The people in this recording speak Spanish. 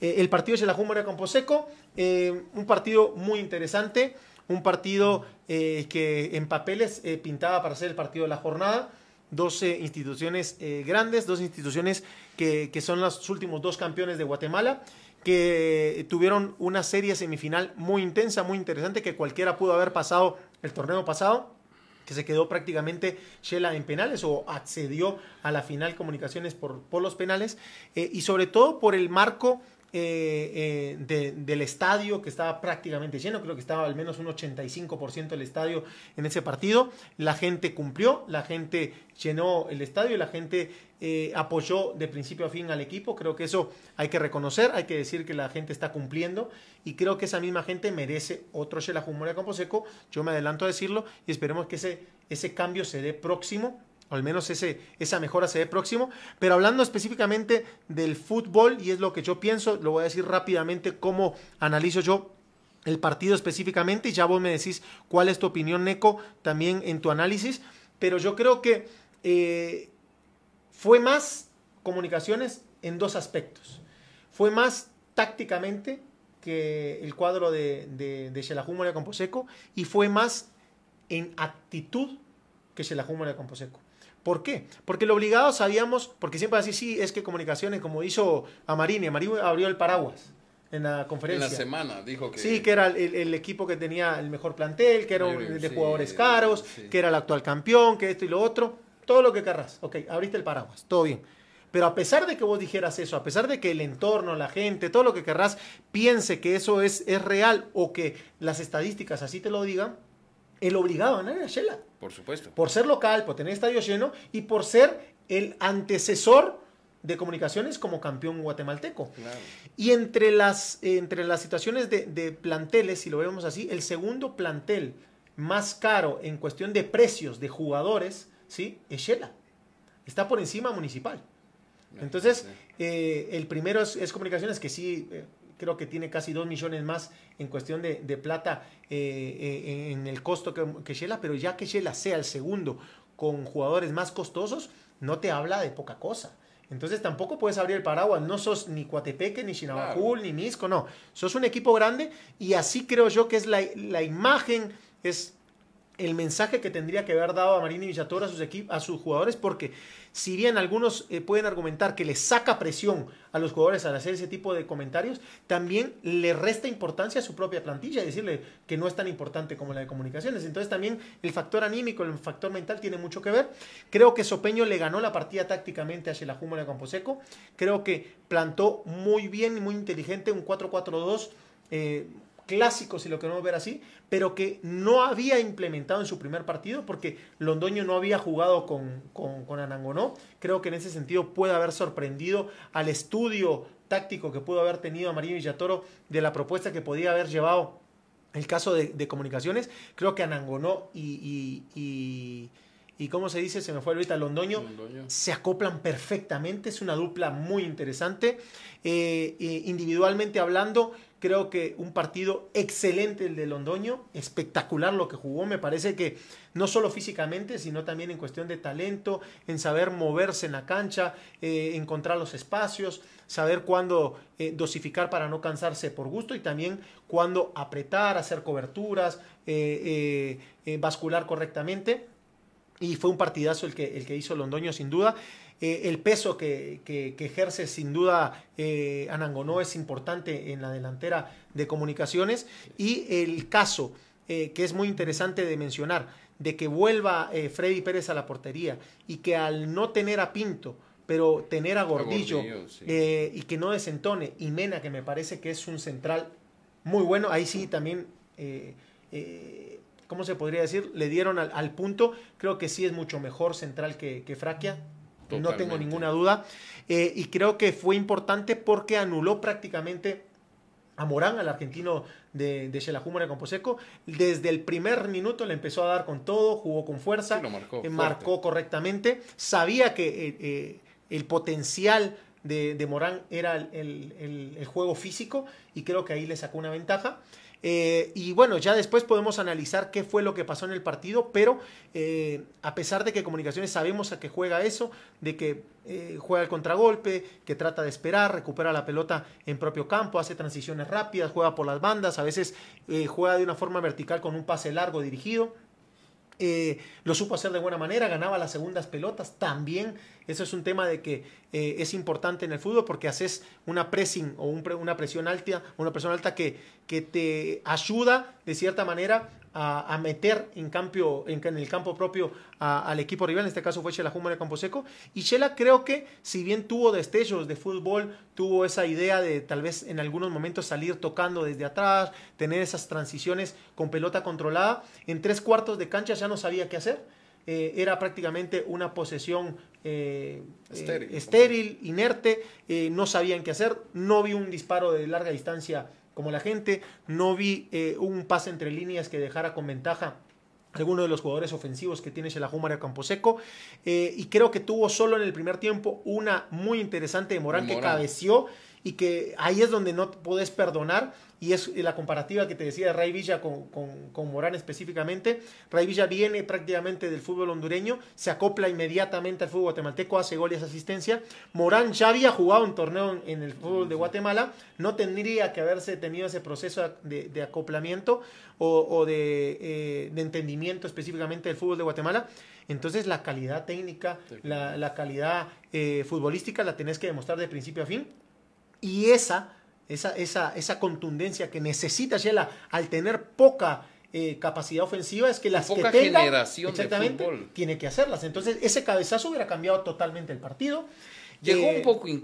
Eh, el partido de la Júmara Camposeco, eh, un partido muy interesante, un partido eh, que en papeles eh, pintaba para ser el partido de la jornada. 12 instituciones grandes, dos instituciones que, que son los últimos dos campeones de Guatemala que tuvieron una serie semifinal muy intensa, muy interesante, que cualquiera pudo haber pasado el torneo pasado se quedó prácticamente Shela en penales o accedió a la final comunicaciones por, por los penales, eh, y sobre todo por el marco eh, eh, del estadio que estaba prácticamente lleno, creo que estaba al menos un 85% del estadio en ese partido. La gente cumplió, la gente llenó el estadio, la gente eh, apoyó de principio a fin al equipo. Creo que eso hay que reconocer, hay que decir que la gente está cumpliendo y creo que esa misma gente merece otro Shela con Camposeco. Yo me adelanto a decirlo y esperemos que ese cambio se dé próximo al menos ese, esa mejora se ve próximo. Pero hablando específicamente del fútbol, y es lo que yo pienso, lo voy a decir rápidamente cómo analizo yo el partido específicamente, y ya vos me decís cuál es tu opinión, Neco, también en tu análisis. Pero yo creo que eh, fue más comunicaciones en dos aspectos. Fue más tácticamente que el cuadro de, de, de Moria Composeco y fue más en actitud que Shelajú de Composeco. ¿Por qué? Porque lo obligado sabíamos, porque siempre así sí, es que comunicaciones, como hizo a Amarini abrió el paraguas en la conferencia. En la semana dijo que... Sí, que era el, equipo que tenía el mejor plantel, que era de jugadores caros, que era el actual campeón, que esto y lo otro, todo lo que querrás. Ok, abriste el paraguas, todo bien. Pero a pesar de que vos dijeras eso, a pesar de que el entorno, la gente, todo lo que querrás, piense que eso es, es real o que las estadísticas así te lo digan, el obligado a ganar era Shela. Por supuesto. Por ser local, por tener estadio lleno y por ser el antecesor de comunicaciones como campeón guatemalteco. Y entre las, entre las situaciones de, planteles, si lo vemos así, el segundo plantel más caro en cuestión de precios de jugadores, ¿sí? Es Shela. Está por encima municipal. Entonces, eh, el primero es, comunicaciones, que sí, eh, creo que tiene casi 2 millones más en cuestión de, plata eh, eh, en el costo que, que Shela, pero ya que Shela sea el segundo con jugadores más costosos, no te habla de poca cosa. Entonces tampoco puedes abrir el paraguas, no sos ni Coatepeque, ni Chinabacul, ni Misco, no. Sos un equipo grande y así creo yo que es la, la imagen, es el mensaje que tendría que haber dado a Marini Villator a sus, a sus jugadores, porque si bien algunos eh, pueden argumentar que le saca presión a los jugadores al hacer ese tipo de comentarios, también le resta importancia a su propia plantilla, y decirle que no es tan importante como la de comunicaciones. Entonces también el factor anímico, el factor mental tiene mucho que ver. Creo que Sopeño le ganó la partida tácticamente a Shelajumo de Camposeco. Creo que plantó muy bien y muy inteligente un 4-4-2 clásico, si lo queremos ver así, pero que no había implementado en su primer partido porque Londoño no había jugado con, con, Anangonó. Creo que en ese sentido puede haber sorprendido al estudio táctico que pudo haber tenido a Amarillo Villatoro de la propuesta que podía haber llevado el caso de, comunicaciones. Creo que Anangonó y, y, y cómo se dice, se me fue ahorita Londoño, se acoplan perfectamente, es una dupla muy interesante. Eh, eh, individualmente hablando, Creo que un partido excelente el de Londoño, espectacular lo que jugó. Me parece que no solo físicamente, sino también en cuestión de talento, en saber moverse en la cancha, eh, encontrar los espacios, saber cuándo eh, dosificar para no cansarse por gusto y también cuándo apretar, hacer coberturas, eh, bascular correctamente y fue un partidazo el que, el que hizo Londoño sin duda. Eh, el peso que, ejerce sin duda eh, Anangonó es importante en la delantera de comunicaciones y el caso eh, que es muy interesante de mencionar de que vuelva Freddy Pérez a la portería y que al no tener a Pinto pero tener a Gordillo, y que no desentone y Mena que me parece que es un central muy bueno ahí sí también ¿cómo se podría decir? Le dieron al, punto. Creo que sí es mucho mejor central que, que Fraquia. No tengo ninguna duda. Eh, y creo que fue importante porque anuló prácticamente a Morán, al argentino de, de con Composeco. Desde el primer minuto le empezó a dar con todo, jugó con fuerza, sí, marcó, eh, marcó, correctamente. Sabía que eh, el potencial de, Morán era el, juego físico y creo que ahí le sacó una ventaja. Eh, y bueno, ya después podemos analizar qué fue lo que pasó en el partido, pero eh, a pesar de que Comunicaciones sabemos a qué juega eso, de que eh, juega el contragolpe, que trata de esperar, recupera la pelota en propio campo, hace transiciones rápidas, juega por las bandas, a veces juega de una forma vertical con un pase largo dirigido. Eh, lo supo hacer de buena manera, ganaba las segundas pelotas también. Eso es un tema de que eh, es importante en el fútbol porque haces una pressing o una presión alta, una presión alta que, que te ayuda de cierta manera a, meter en, en, el campo propio al equipo rival, en este caso fue Chela Juma de Camposeco. Y Chela creo que, si bien tuvo destellos de fútbol, tuvo esa idea de tal vez en algunos momentos salir tocando desde atrás, tener esas transiciones con pelota controlada, en tres cuartos de cancha ya no sabía qué hacer. Eh, era prácticamente una posesión eh, eh, estéril. estéril. inerte, no sabían qué hacer, no vi un disparo de larga distancia como la gente. No vi eh, un pase entre líneas que dejara con ventaja alguno de los jugadores ofensivos que tiene el Camposeco. Eh, y creo que tuvo solo en el primer tiempo una muy interesante de que cabeció y que ahí es donde no podés perdonar y es la comparativa que te decía Ray Villa con, Morán específicamente. Ray Villa viene prácticamente del fútbol hondureño, se acopla inmediatamente al fútbol guatemalteco, hace goles, asistencia. Morán ya había jugado un torneo en el fútbol de Guatemala, no tendría que haberse tenido ese proceso de, acoplamiento o, eh, de, entendimiento específicamente del fútbol de Guatemala. Entonces la calidad técnica, la, calidad eh, futbolística la tenés que demostrar de principio a fin y esa, esa, esa, esa contundencia que necesita Shela al tener poca eh, capacidad ofensiva es que las que tenga, generación exactamente, tiene que hacerlas. Entonces, ese cabezazo hubiera cambiado totalmente el partido. Llegó eh, un poco incómodo